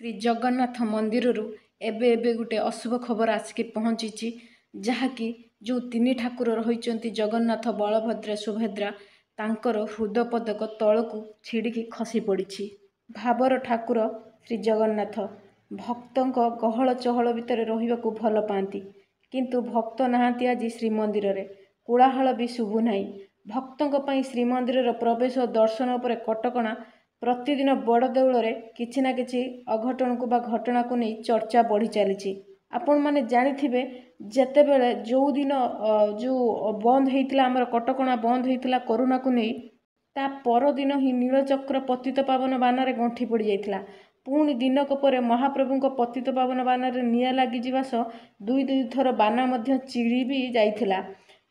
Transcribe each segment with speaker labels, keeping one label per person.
Speaker 1: ଶ୍ରୀ ଜଗନ୍ନାଥ ମନ୍ଦିରରୁ ଏବେ ଏବେ ଗୋଟେ ଅଶୁଭ ଖବର ଆସିକି ପହଞ୍ଚିଛି ଯାହାକି ଯେଉଁ ତିନି ଠାକୁର ରହିଛନ୍ତି ଜଗନ୍ନାଥ ବଳଭଦ୍ର ସୁଭଦ୍ରା ତାଙ୍କର ହୃଦ ପଦକ ତଳକୁ ଛିଡ଼ିକି ଖସି ପଡ଼ିଛି ଭାବର ଠାକୁର ଶ୍ରୀ ଜଗନ୍ନାଥ ଭକ୍ତଙ୍କ ଗହଳ ଚହଳ ଭିତରେ ରହିବାକୁ ଭଲ ପାଆନ୍ତି କିନ୍ତୁ ଭକ୍ତ ନାହାନ୍ତି ଆଜି ଶ୍ରୀମନ୍ଦିରରେ କୋଳାହଳ ବି ଶୁଭୁ ନାହିଁ ଭକ୍ତଙ୍କ ପାଇଁ ଶ୍ରୀମନ୍ଦିରର ପ୍ରବେଶ ଦର୍ଶନ ଉପରେ କଟକଣା ପ୍ରତିଦିନ ବଡ଼ଦେଉଳରେ କିଛି ନା କିଛି ଅଘଟଣକୁ ବା ଘଟଣାକୁ ନେଇ ଚର୍ଚ୍ଚା ବଢ଼ି ଚାଲିଛି ଆପଣମାନେ ଜାଣିଥିବେ ଯେତେବେଳେ ଯେଉଁଦିନ ଯେଉଁ ବନ୍ଦ ହୋଇଥିଲା ଆମର କଟକଣା ବନ୍ଦ ହୋଇଥିଲା କରୋନାକୁ ନେଇ ତା ପରଦିନ ହିଁ ନୀଳଚକ୍ର ପତିତ ପାବନ ବାନାରେ ଗଣ୍ଠି ପଡ଼ିଯାଇଥିଲା ପୁଣି ଦିନକ ପରେ ମହାପ୍ରଭୁଙ୍କ ପତିତ ପାବନ ବାନାରେ ନିଆଁ ଲାଗିଯିବା ସହ ଦୁଇ ଦୁଇ ଥର ବାନା ମଧ୍ୟ ଚିଡ଼ି ବି ଯାଇଥିଲା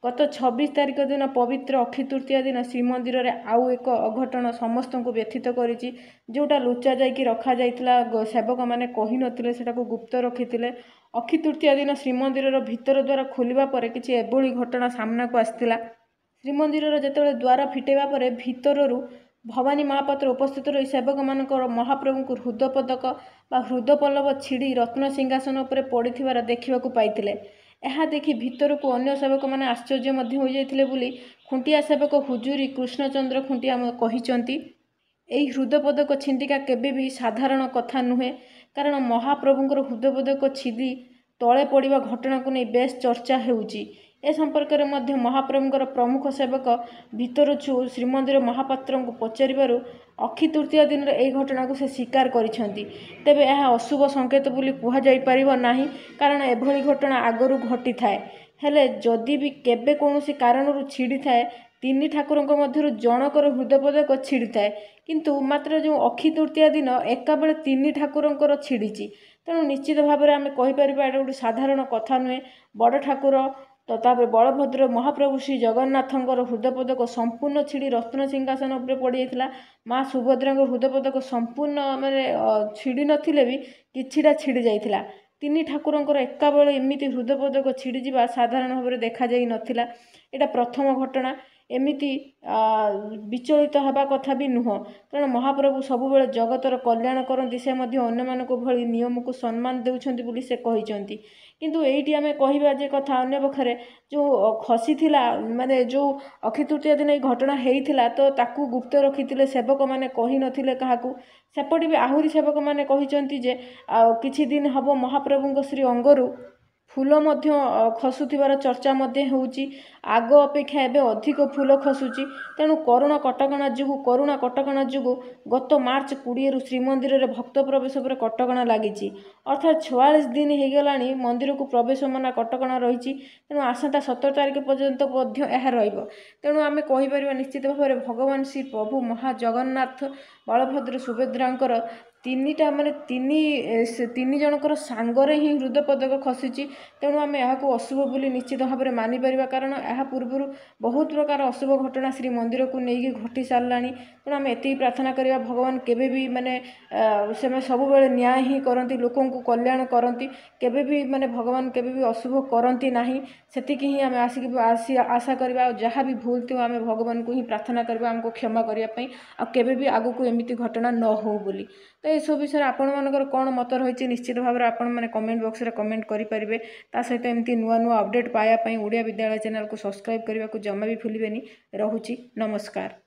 Speaker 1: ଗତ ଛବିଶ ତାରିଖ ଦିନ ପବିତ୍ର ଅକ୍ଷି ତୃତୀୟ ଦିନ ଶ୍ରୀମନ୍ଦିରରେ ଆଉ ଏକ ଅଘଟଣ ସମସ୍ତଙ୍କୁ ବ୍ୟଥିତ କରିଛି ଯେଉଁଟା ଲୁଚା ଯାଇକି ରଖାଯାଇଥିଲା ସେବକମାନେ କହିନଥିଲେ ସେଟାକୁ ଗୁପ୍ତ ରଖିଥିଲେ ଅକ୍ଷି ତୃତୀୟ ଦିନ ଶ୍ରୀମନ୍ଦିରର ଭିତର ଦ୍ୱାର ଖୋଲିବା ପରେ କିଛି ଏଭଳି ଘଟଣା ସାମ୍ନାକୁ ଆସିଥିଲା ଶ୍ରୀମନ୍ଦିରର ଯେତେବେଳେ ଦ୍ୱାର ଫିଟେଇବା ପରେ ଭିତରରୁ ଭବାନୀ ମହାପାତ୍ର ଉପସ୍ଥିତ ରହି ସେବକମାନଙ୍କର ମହାପ୍ରଭୁଙ୍କୁ ହୃଦପଦକ ବା ହୃଦପଲ୍ଲବ ଛିଡ଼ି ରତ୍ନ ସିଂହାସନ ଉପରେ ପଡ଼ିଥିବାର ଦେଖିବାକୁ ପାଇଥିଲେ ଏହା ଦେଖି ଭିତରକୁ ଅନ୍ୟ ସେବକମାନେ ଆଶ୍ଚର୍ଯ୍ୟ ମଧ୍ୟ ହୋଇଯାଇଥିଲେ ବୋଲି ଖୁଣ୍ଟିଆ ସେବକ ହୁଜୁରୀ କୃଷ୍ଣଚନ୍ଦ୍ର ଖୁଣ୍ଟିଆ କହିଛନ୍ତି ଏହି ହୃଦପଦକ ଛିଣ୍ଡିକା କେବେ ବି ସାଧାରଣ କଥା ନୁହେଁ କାରଣ ମହାପ୍ରଭୁଙ୍କର ହୃଦପଦକ ଛିଦି ତଳେ ପଡ଼ିବା ଘଟଣାକୁ ନେଇ ବେଶ୍ ଚର୍ଚ୍ଚା ହେଉଛି ଏ ସମ୍ପର୍କରେ ମଧ୍ୟ ମହାପ୍ରଭୁଙ୍କର ପ୍ରମୁଖ ସେବକ ଭିତରଛୁ ଶ୍ରୀମନ୍ଦିର ମହାପାତ୍ରଙ୍କୁ ପଚାରିବାରୁ ଅକ୍ଷି ତୃତୀୟ ଦିନରେ ଏହି ଘଟଣାକୁ ସେ ସ୍ୱୀକାର କରିଛନ୍ତି ତେବେ ଏହା ଅଶୁଭ ସଙ୍କେତ ବୋଲି କୁହାଯାଇପାରିବ ନାହିଁ କାରଣ ଏଭଳି ଘଟଣା ଆଗରୁ ଘଟିଥାଏ ହେଲେ ଯଦି ବି କେବେ କୌଣସି କାରଣରୁ ଛିଡ଼ିଥାଏ ତିନି ଠାକୁରଙ୍କ ମଧ୍ୟରୁ ଜଣଙ୍କର ହୃଦପଦକ ଛିଡ଼ିଥାଏ କିନ୍ତୁ ମାତ୍ର ଯେଉଁ ଅକ୍ଷି ତୃତୀୟ ଦିନ ଏକାବେଳେ ତିନି ଠାକୁରଙ୍କର ଛିଡ଼ିଛି ତେଣୁ ନିଶ୍ଚିତ ଭାବରେ ଆମେ କହିପାରିବା ଏଇଟା ଗୋଟେ ସାଧାରଣ କଥା ନୁହେଁ ବଡ଼ ଠାକୁର ତାପରେ ବଳଭଦ୍ର ମହାପ୍ରଭୁ ଶ୍ରୀ ଜଗନ୍ନାଥଙ୍କର ହୃଦପଦକ ସମ୍ପୂର୍ଣ୍ଣ ଛିଡ଼ି ରତ୍ନ ସିଂହାସନ ଉପରେ ପଡ଼ିଯାଇଥିଲା ମାଆ ସୁଭଦ୍ରାଙ୍କ ହୃଦପଦକ ସମ୍ପୂର୍ଣ୍ଣ ମାନେ ଛିଡ଼ି ନଥିଲେ ବି କିଛିଟା ଛିଡ଼ି ଯାଇଥିଲା ତିନି ଠାକୁରଙ୍କର ଏକାବେଳେ ଏମିତି ହୃଦପଦକ ଛିଡ଼ିଯିବା ସାଧାରଣ ଭାବରେ ଦେଖାଯାଇନଥିଲା ଏଇଟା ପ୍ରଥମ ଘଟଣା ଏମିତି ବିଚଳିତ ହେବା କଥା ବି ନୁହଁ କାରଣ ମହାପ୍ରଭୁ ସବୁବେଳେ ଜଗତର କଲ୍ୟାଣ କରନ୍ତି ସେ ମଧ୍ୟ ଅନ୍ୟମାନଙ୍କ ଭଳି ନିୟମକୁ ସମ୍ମାନ ଦେଉଛନ୍ତି ବୋଲି ସେ କହିଛନ୍ତି କିନ୍ତୁ ଏଇଠି ଆମେ କହିବା ଯେ କଥା ଅନ୍ୟ ପକ୍ଷରେ ଯେଉଁ ଖସିଥିଲା ମାନେ ଯେଉଁ ଅକ୍ଷିତୃତୀୟ ଦିନ ଏଇ ଘଟଣା ହେଇଥିଲା ତ ତାକୁ ଗୁପ୍ତ ରଖିଥିଲେ ସେବକମାନେ କହିନଥିଲେ କାହାକୁ ସେପଟେ ବି ଆହୁରି ସେବକମାନେ କହିଛନ୍ତି ଯେ ଆଉ କିଛି ଦିନ ହେବ ମହାପ୍ରଭୁଙ୍କ ଶ୍ରୀ ଅଙ୍ଗରୁ ଫୁଲ ମଧ୍ୟ ଖସୁଥିବାର ଚର୍ଚ୍ଚା ମଧ୍ୟ ହେଉଛି ଆଗ ଅପେକ୍ଷା ଏବେ ଅଧିକ ଫୁଲ ଖସୁଛି ତେଣୁ କରୋନା କଟକଣା ଯୋଗୁଁ କରୋନା କଟକଣା ଯୋଗୁଁ ଗତ ମାର୍ଚ୍ଚ କୋଡ଼ିଏରୁ ଶ୍ରୀମନ୍ଦିରରେ ଭକ୍ତ ପ୍ରବେଶ ଉପରେ କଟକଣା ଲାଗିଛି ଅର୍ଥାତ୍ ଛୟାଳିଶ ଦିନ ହୋଇଗଲାଣି ମନ୍ଦିରକୁ ପ୍ରବେଶ ମନା କଟକଣା ରହିଛି ତେଣୁ ଆସନ୍ତା ସତର ତାରିଖ ପର୍ଯ୍ୟନ୍ତ ମଧ୍ୟ ଏହା ରହିବ ତେଣୁ ଆମେ କହିପାରିବା ନିଶ୍ଚିତ ଭାବରେ ଭଗବାନ ଶ୍ରୀ ପ୍ରଭୁ ମହାଜଗନ୍ନାଥ ବଳଭଦ୍ର ସୁଭଦ୍ରାଙ୍କର ତିନିଟା ମାନେ ତିନି ସେ ତିନି ଜଣଙ୍କର ସାଙ୍ଗରେ ହିଁ ହୃଦ ପଦକ ଖସିଛି ତେଣୁ ଆମେ ଏହାକୁ ଅଶୁଭ ବୋଲି ନିଶ୍ଚିତ ଭାବରେ ମାନିପାରିବା କାରଣ ଏହା ପୂର୍ବରୁ ବହୁତ ପ୍ରକାର ଅଶୁଭ ଘଟଣା ଶ୍ରୀ ମନ୍ଦିରକୁ ନେଇକି ଘଟି ସାରିଲାଣି ତେଣୁ ଆମେ ଏତିକି ପ୍ରାର୍ଥନା କରିବା ଭଗବାନ କେବେ ବି ମାନେ ସେମାନେ ସବୁବେଳେ ନ୍ୟାୟ ହିଁ କରନ୍ତି ଲୋକଙ୍କୁ କଲ୍ୟାଣ କରନ୍ତି କେବେ ବି ମାନେ ଭଗବାନ କେବେ ବି ଅଶୁଭ କରନ୍ତି ନାହିଁ ସେତିକି ହିଁ ଆମେ ଆସିକି ଆସି ଆଶା କରିବା ଆଉ ଯାହା ବି ଭୁଲ ଥିବ ଆମେ ଭଗବାନଙ୍କୁ ହିଁ ପ୍ରାର୍ଥନା କରିବା ଆମକୁ କ୍ଷମା କରିବା ପାଇଁ ଆଉ କେବେ ବି ଆଗକୁ ଏମିତି ଘଟଣା ନ ହେଉ ବୋଲି ତ ଏସବୁ ବିଷୟରେ ଆପଣମାନଙ୍କର କ'ଣ ମତ ରହିଛି ନିଶ୍ଚିତ ଭାବରେ ଆପଣମାନେ କମେଣ୍ଟ ବକ୍ସରେ କମେଣ୍ଟ କରିପାରିବେ ତା ସହିତ ଏମିତି ନୂଆ ନୂଆ ଅପଡ଼େଟ୍ ପାଇବା ପାଇଁ ଓଡ଼ିଆ ବିଦ୍ୟାଳୟ ଚ୍ୟାନେଲକୁ ସବସ୍କ୍ରାଇବ୍ କରିବାକୁ ଜମା ବି ଭୁଲିବେନି ରହୁଛି ନମସ୍କାର